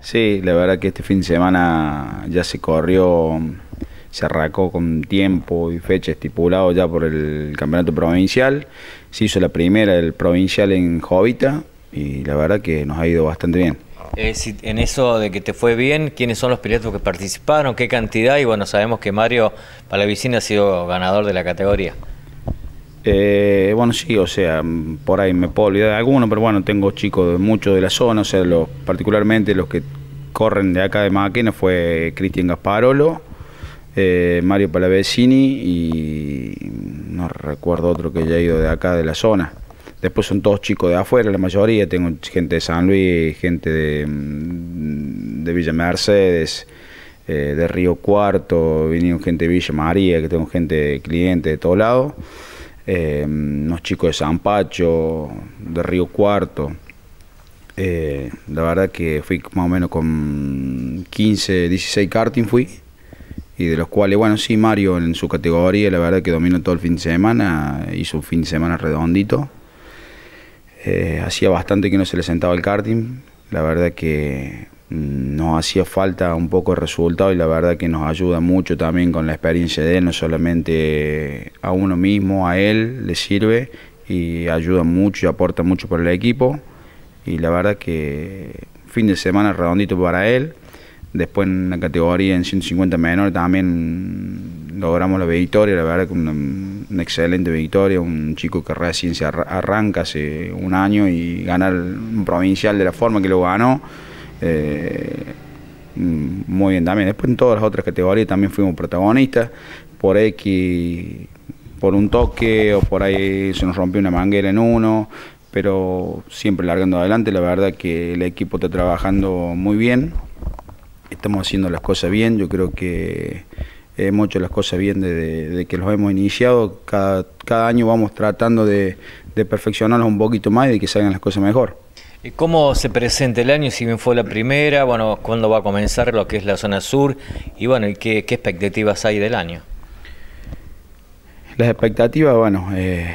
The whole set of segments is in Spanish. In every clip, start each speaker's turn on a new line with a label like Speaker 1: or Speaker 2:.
Speaker 1: Sí, la verdad que este fin de semana ya se corrió, se arrancó con tiempo y fecha estipulado ya por el campeonato provincial. Se hizo la primera, del provincial en Jovita, y la verdad que nos ha ido bastante bien.
Speaker 2: Eh, en eso de que te fue bien, ¿quiénes son los pilotos que participaron? ¿Qué cantidad? Y bueno, sabemos que Mario Palavicini ha sido ganador de la categoría.
Speaker 1: Eh, bueno, sí, o sea, por ahí me puedo olvidar de alguno, pero bueno, tengo chicos de muchos de la zona, o sea, los, particularmente los que corren de acá de Maquena fue Cristian Gasparolo, eh, Mario Palavecini y no recuerdo otro que haya ido de acá de la zona. Después son todos chicos de afuera, la mayoría. Tengo gente de San Luis, gente de, mm, Villa Mercedes, eh, de Río Cuarto, vinieron gente de Villa María, que tengo gente cliente de todos lado. Em, unos chicos de San Pacho, de Río Cuarto. Eh, la verdad que fui más o menos con 15, 16 karting fui. Y de los cuales, bueno, sí, Mario en su categoría, la verdad que dominó todo el fin de semana, hizo un fin de semana redondito. Eh, hacía bastante que no se le sentaba el karting. La verdad que nos hacía falta un poco de resultado y la verdad que nos ayuda mucho también con la experiencia de él, no solamente a uno mismo, a él le sirve y ayuda mucho y aporta mucho para el equipo y la verdad que fin de semana redondito para él. Después en la categoría en 150 menor también logramos la victoria, la verdad que una, una excelente victoria, un chico que recién se arranca hace un año y ganar un provincial de la forma que lo ganó. Eh, mm, muy bien también. Después en todas las otras categorías también fuimos protagonistas. Por X, por un toque o por ahí se nos rompió una manguera en uno, pero siempre largando adelante. La verdad que el equipo está trabajando muy bien. Estamos haciendo las cosas bien. Yo creo que hemos eh, hecho las cosas bien desde, que los hemos iniciado. Cada, año vamos tratando de, de perfeccionarlos un poquito más y de que salgan las cosas mejor.
Speaker 2: cómo se presenta el año? Si bien fue la primera, bueno, ¿cuándo va a comenzar lo que es la zona sur? Y bueno, ¿y qué, expectativas hay del año?
Speaker 1: Las expectativas, bueno, eh,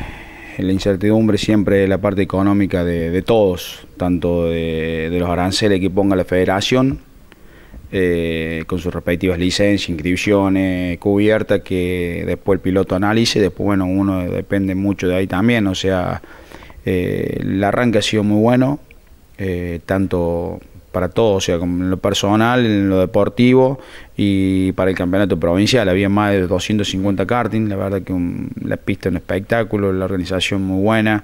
Speaker 1: la incertidumbre siempre es la parte económica de, todos, tanto de los aranceles que ponga la federación, eh, con sus respectivas licencias, inscripciones, cubiertas que después el piloto analice, después bueno, uno depende mucho de ahí también, o sea, eh, el arranque ha sido muy bueno, eh, tanto para todo, o sea, en lo personal, en lo deportivo y para el campeonato provincial. Había más de 250 karting, la verdad que la pista es un espectáculo, la organización muy buena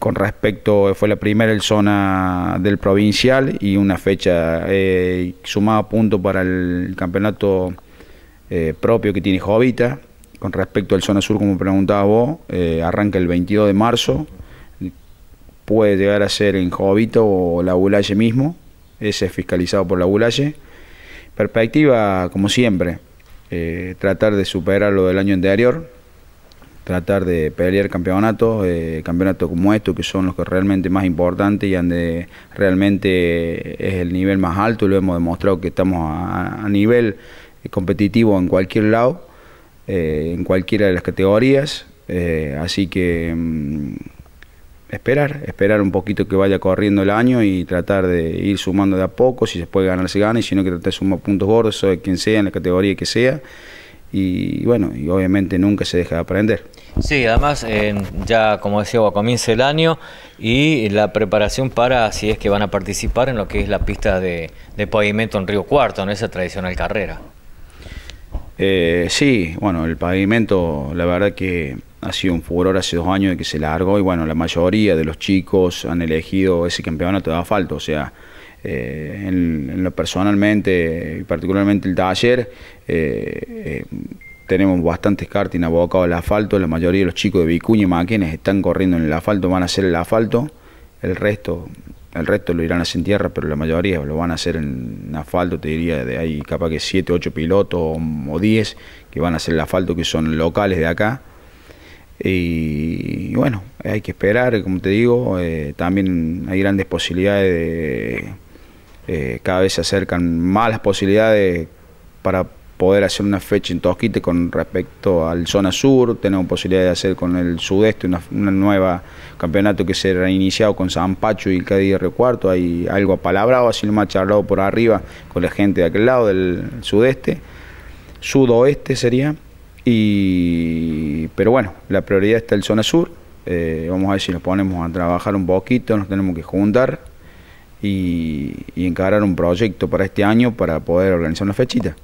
Speaker 1: con respecto, fue la primera en zona del provincial y una fecha eh, sumada a punto para el campeonato eh, propio que tiene Jovita. Con respecto al zona sur, como preguntaba vos, eh, arranca el 22 de marzo, puede llegar a ser en Jovita o la Bulalle mismo, ese es fiscalizado por la Bulalle. Perspectiva, como siempre, eh, tratar de superar lo del año anterior, tratar de pelear campeonatos, eh, campeonatos como estos, que son los que realmente más importantes y donde realmente eh, es el nivel más alto, lo hemos demostrado que estamos a, nivel competitivo en cualquier lado, eh, en cualquiera de las categorías, eh, así que mm, esperar, esperar un poquito que vaya corriendo el año y tratar de ir sumando de a poco, si se puede ganar se gana, y si no que tratar de sumar puntos gordos, de quien sea, en la categoría que sea, y bueno, y obviamente nunca se deja de aprender.
Speaker 2: Sí, además eh, ya como decía, comienza el año y la preparación para si es que van a participar en lo que es la pista de, pavimento en Río Cuarto, no esa tradicional carrera.
Speaker 1: Eh, sí, bueno, el pavimento la verdad que ha sido un furor hace dos años de que se largó y bueno, la mayoría de los chicos han elegido ese campeonato de asfalto, o sea, eh, en, lo personalmente, y particularmente el taller, eh, eh, tenemos bastantes karting abocados al asfalto, la mayoría de los chicos de Vicuña y Maquenes están corriendo en el asfalto, van a hacer el asfalto, el resto el resto lo irán a hacer en tierra, pero la mayoría lo van a hacer en asfalto, te diría, de ahí capaz que 7, 8 pilotos o 10 que van a hacer el asfalto, que son locales de acá. Y, bueno, hay que esperar, como te digo, también hay grandes posibilidades de eh, cada vez se acercan más las posibilidades para poder hacer una fecha en Tosquite con respecto al zona sur, tenemos posibilidad de hacer con el sudeste una, nuevo nueva campeonato que se ha iniciado con San Pacho y Cádiz r Cuarto, hay algo apalabrado, así lo más charlado por arriba con la gente de aquel lado del sudeste, sudoeste sería, pero bueno, la prioridad está el zona sur, eh, vamos a ver si nos ponemos a trabajar un poquito, nos tenemos que juntar, y, encarar un proyecto para este año para poder organizar una fechita.